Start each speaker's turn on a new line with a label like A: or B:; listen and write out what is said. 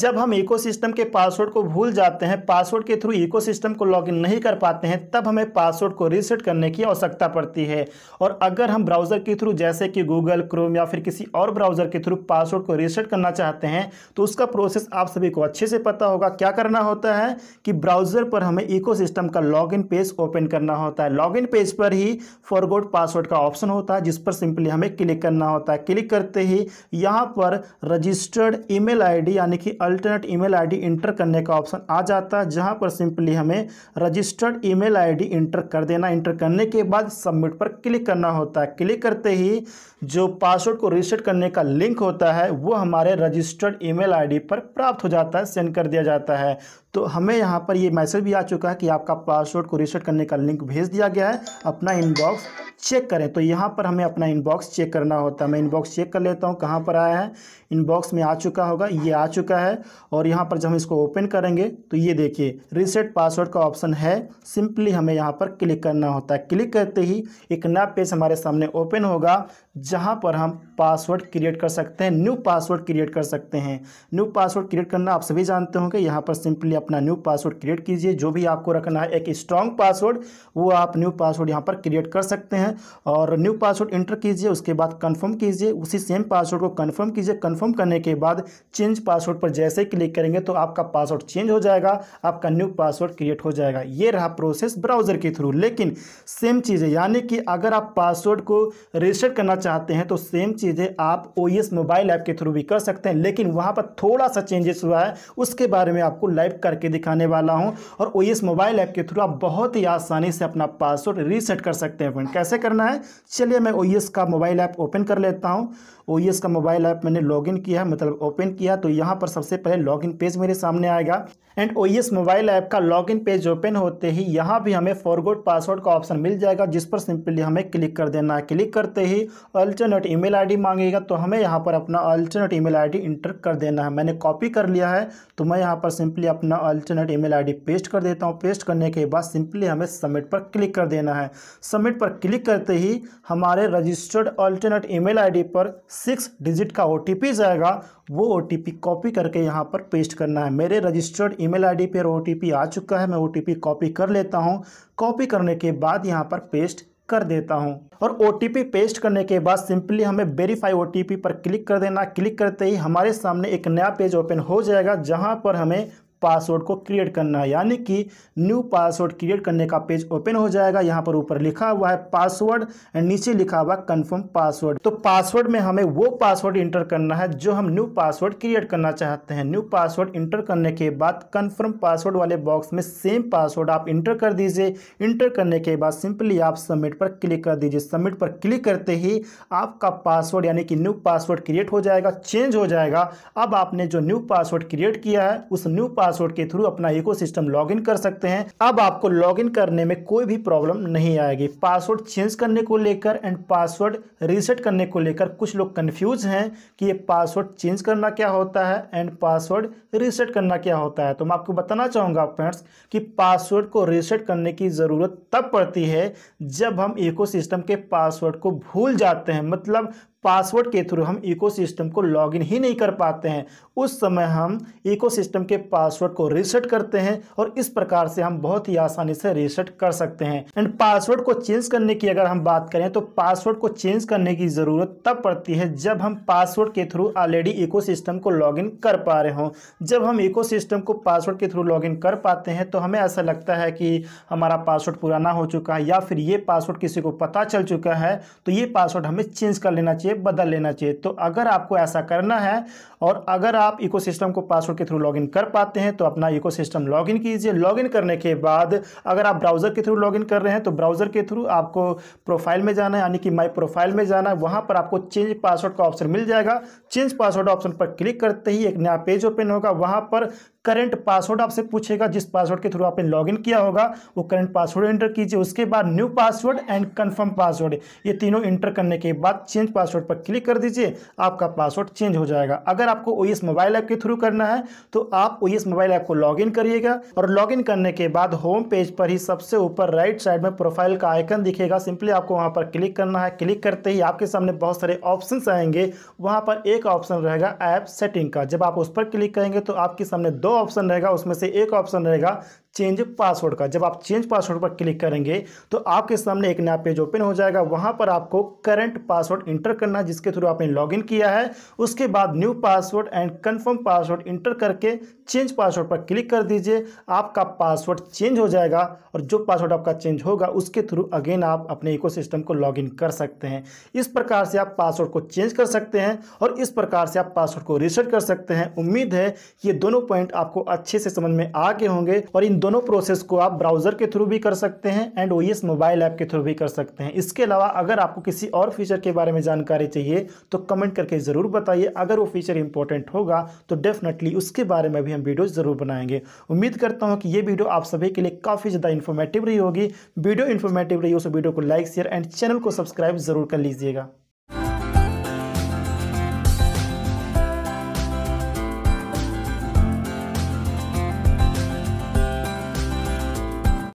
A: जब हम इकोसिस्टम के पासवर्ड को भूल जाते हैं पासवर्ड के थ्रू इकोसिस्टम को लॉगिन नहीं कर पाते हैं तब हमें पासवर्ड को रीसेट करने की आवश्यकता पड़ती है और अगर हम ब्राउज़र के थ्रू जैसे कि गूगल क्रोम या फिर किसी और ब्राउज़र के थ्रू पासवर्ड को रीसेट करना चाहते हैं तो उसका प्रोसेस आप सभी को अच्छे से पता होगा क्या करना होता है कि ब्राउज़र पर हमें इको का लॉग पेज ओपन करना होता है लॉगिन पेज पर ही फॉरवर्ड पासवर्ड का ऑप्शन होता है जिस पर सिंपली हमें क्लिक करना होता है क्लिक करते ही यहाँ पर रजिस्टर्ड ई मेल यानी कि अल्टरनेट ईमेल आईडी इंटर करने का ऑप्शन आ जाता है जहां पर सिंपली हमें रजिस्टर्ड ईमेल आईडी इंटर कर देना इंटर करने के बाद सबमिट पर क्लिक करना होता है क्लिक करते ही जो पासवर्ड को रिसेट करने का लिंक होता है वो हमारे रजिस्टर्ड ई मेल पर प्राप्त हो जाता है सेंड कर दिया जाता है तो हमें यहाँ पर ये मैसेज भी आ चुका है कि आपका पासवर्ड को रीसेट करने का लिंक भेज दिया गया है अपना इनबॉक्स चेक करें तो यहाँ पर हमें अपना इनबॉक्स चेक करना होता है मैं इनबॉक्स चेक कर लेता हूँ कहाँ पर आया है इनबॉक्स में आ चुका होगा ये आ चुका है और यहाँ पर जब हम इसको ओपन करेंगे तो ये देखिए रीसेट पासवर्ड का ऑप्शन है सिंपली हमें यहाँ पर क्लिक करना होता है क्लिक करते ही एक नया पेज हमारे सामने ओपन होगा जहाँ पर हम पासवर्ड क्रिएट कर सकते हैं न्यू पासवर्ड क्रिएट कर सकते हैं न्यू पासवर्ड क्रिएट करना आप सभी जानते होंगे यहाँ पर सिंपली अपना न्यू पासवर्ड क्रिएट कीजिए जो भी आपको रखना है एक स्ट्रॉन्ग पासवर्ड वो आप न्यू पासवर्ड यहाँ पर क्रिएट कर सकते हैं और न्यू पासवर्ड इंटर कीजिए उसके बाद कन्फर्म कीजिए उसी सेम पासवर्ड को कन्फर्म कीजिए कन्फर्म करने के बाद चेंज पासवर्ड पर जैसे क्लिक करेंगे तो आपका पासवर्ड चेंज हो जाएगा आपका न्यू पासवर्ड क्रिएट हो जाएगा ये रहा प्रोसेस ब्राउज़र के थ्रू लेकिन सेम चीज़ें यानी कि अगर आप पासवर्ड को रजिस्टर करना चाहते हैं तो सेम चीज़ें आप ओ मोबाइल ऐप के थ्रू भी कर सकते हैं लेकिन वहाँ पर थोड़ा सा चेंजेस हुआ है उसके बारे में आपको लाइव कर करके दिखाने वाला हूँ और ओ मोबाइल ऐप के थ्रू आप बहुत ही आसानी से अपना पासवर्ड रीसेट कर सकते हैं फ्रेंड कैसे करना है चलिए मैं ओ का मोबाइल ऐप ओपन कर लेता हूँ ओ का मोबाइल ऐप मैंने लॉगिन किया है मतलब ओपन किया तो यहाँ पर सबसे पहले लॉगिन पेज मेरे सामने आएगा एंड ओ मोबाइल ऐप का लॉगिन पेज ओपन होते ही यहाँ भी हमें फॉरगोड पासवर्ड का ऑप्शन मिल जाएगा जिस पर सिंपली हमें क्लिक कर देना है क्लिक करते ही अल्टरनेट आई डी मांगेगा तो हमें यहाँ पर अपना अल्टरनेट आई डी इंटर कर देना है मैंने कॉपी कर लिया है तो मैं यहाँ पर सिंपली अपना अल्टरनेट आई डी पेस्ट कर देता हूँ पेस्ट करने के बाद सिंपली हमें सबमिट पर क्लिक कर देना है सबमिट पर क्लिक करते ही हमारे रजिस्टर्ड अल्टरनेट आई डी पर सिक्स डिजिट का ओ जाएगा वो ओ कॉपी करके यहाँ पर पेस्ट करना है मेरे रजिस्टर्ड ईमेल आईडी पर ओ आ चुका है मैं ओ कॉपी कर लेता हूँ कॉपी करने के बाद यहाँ पर पेस्ट कर देता हूँ और ओ पेस्ट करने के बाद सिंपली हमें वेरीफाई ओ पर क्लिक कर देना क्लिक करते ही हमारे सामने एक नया पेज ओपन हो जाएगा जहाँ पर हमें पासवर्ड को क्रिएट करना है यानी कि न्यू पासवर्ड क्रिएट करने का पेज ओपन हो जाएगा यहाँ पर ऊपर लिखा हुआ है पासवर्ड नीचे लिखा हुआ कन्फर्म पासवर्ड तो पासवर्ड में हमें वो पासवर्ड इंटर करना है जो हम न्यू पासवर्ड क्रिएट करना चाहते हैं न्यू पासवर्ड इंटर करने के बाद कन्फर्म पासवर्ड वाले बॉक्स में सेम पासवर्ड आप इंटर कर दीजिए इंटर करने के बाद सिंपली आप सबमिट पर क्लिक कर दीजिए सबमिट पर क्लिक करते ही आपका पासवर्ड यानी कि न्यू पासवर्ड क्रिएट हो जाएगा चेंज हो जाएगा अब आपने जो न्यू पासवर्ड क्रिएट किया है उस न्यू पासवर्ड पासवर्ड के थ्रू अपना इको सिस्टम कर सकते हैं अब आपको लॉगिन करने में कोई भी प्रॉब्लम नहीं आएगी पासवर्ड चेंज करने को लेकर एंड पासवर्ड रीसेट करने को लेकर कुछ लोग कन्फ्यूज हैं कि ये पासवर्ड चेंज करना क्या होता है एंड पासवर्ड रीसेट करना क्या होता है तो मैं आपको बताना चाहूंगा फ्रेंड्स कि पासवर्ड को रीसेट करने की ज़रूरत तब पड़ती है जब हम इकोसिस्टम के पासवर्ड को भूल जाते हैं मतलब पासवर्ड के थ्रू हम इकोसिस्टम को लॉगिन ही नहीं कर पाते हैं उस समय हम इकोसिस्टम के पासवर्ड को रीसेट करते हैं और इस प्रकार से हम बहुत ही आसानी से रीसेट कर सकते हैं एंड पासवर्ड को चेंज करने की अगर हम बात करें तो पासवर्ड को चेंज करने की ज़रूरत तब पड़ती है जब हम पासवर्ड के थ्रू ऑलरेडी इको को लॉगिन कर पा रहे हों जब हम इको को पासवर्ड के थ्रू लॉगिन कर पाते हैं तो हमें ऐसा लगता है कि हमारा पासवर्ड पुराना हो चुका है या फिर ये पासवर्ड किसी को पता चल चुका है तो ये पासवर्ड हमें चेंज कर लेना चाहिए बदल लेना चाहिए तो अगर आपको ऐसा करना है और अगर आप इकोसिस्टम को पासवर्ड के थ्रू लॉगिन कर पाते हैं तो अपना इकोसिस्टम लॉगिन कीजिए लॉगिन करने के बाद अगर आप ब्राउज़र के थ्रू लॉगिन कर रहे हैं तो ब्राउज़र के थ्रू आपको प्रोफाइल में जाना है यानी कि माई प्रोफाइल में जाना है वहाँ पर आपको चेंज पासवर्ड का ऑप्शन मिल जाएगा चेंज पासवर्ड ऑप्शन पर क्लिक करते ही एक नया पेज ओपन होगा वहाँ पर करंट पासवर्ड आपसे पूछेगा जिस पासवर्ड के थ्रू आपने लॉगिन किया होगा वो करंट पासवर्ड एंटर कीजिए उसके बाद new password and confirm password ये तीनों एंटर करने के बाद चेंज पासवर्ड पर क्लिक कर दीजिए आपका पासवर्ड चेंज हो जाएगा अगर आपको ओ e मोबाइल ऐप के थ्रू करना है तो आप ओ e मोबाइल ऐप को लॉग करिएगा और लॉग करने के बाद होम पेज पर ही सबसे ऊपर राइट साइड में प्रोफाइल का आइकन दिखेगा सिंपली आपको वहाँ पर क्लिक करना है क्लिक करते ही आपके सामने बहुत सारे ऑप्शन आएंगे वहाँ पर एक ऑप्शन रहेगा ऐप सेटिंग का जब आप उस पर क्लिक करेंगे तो आपके सामने दो ऑप्शन रहेगा उसमें से एक ऑप्शन रहेगा चेंज पासवर्ड का जब आप चेंज पासवर्ड पर क्लिक करेंगे तो आपके सामने एक नया पेज ओपन हो जाएगा वहाँ पर आपको करंट पासवर्ड इंटर करना है जिसके थ्रू आपने लॉगिन किया है उसके बाद new password and confirm password enter करके चेंज पासवर्ड पर क्लिक कर दीजिए आपका पासवर्ड चेंज हो जाएगा और जो पासवर्ड आपका चेंज होगा उसके थ्रू अगेन आप अपने इको को इन कर सकते हैं इस प्रकार से आप पासवर्ड को चेंज कर सकते हैं और इस प्रकार से आप पासवर्ड को रिसेट कर सकते हैं उम्मीद है ये दोनों पॉइंट आपको अच्छे से समझ में आगे होंगे और इन दोनों प्रोसेस को आप ब्राउज़र के थ्रू भी कर सकते हैं एंड ओ मोबाइल ऐप के थ्रू भी कर सकते हैं इसके अलावा अगर आपको किसी और फीचर के बारे में जानकारी चाहिए तो कमेंट करके ज़रूर बताइए अगर वो फीचर इंपॉर्टेंट होगा तो डेफिनेटली उसके बारे में भी हम वीडियो ज़रूर बनाएंगे उम्मीद करता हूँ कि ये वीडियो आप सभी के लिए काफ़ी ज़्यादा इन्फॉर्मेटिव रही होगी वीडियो इन्फॉर्मेटिव रही हो तो वीडियो को लाइक शेयर एंड चैनल को सब्सक्राइब ज़रूर कर लीजिएगा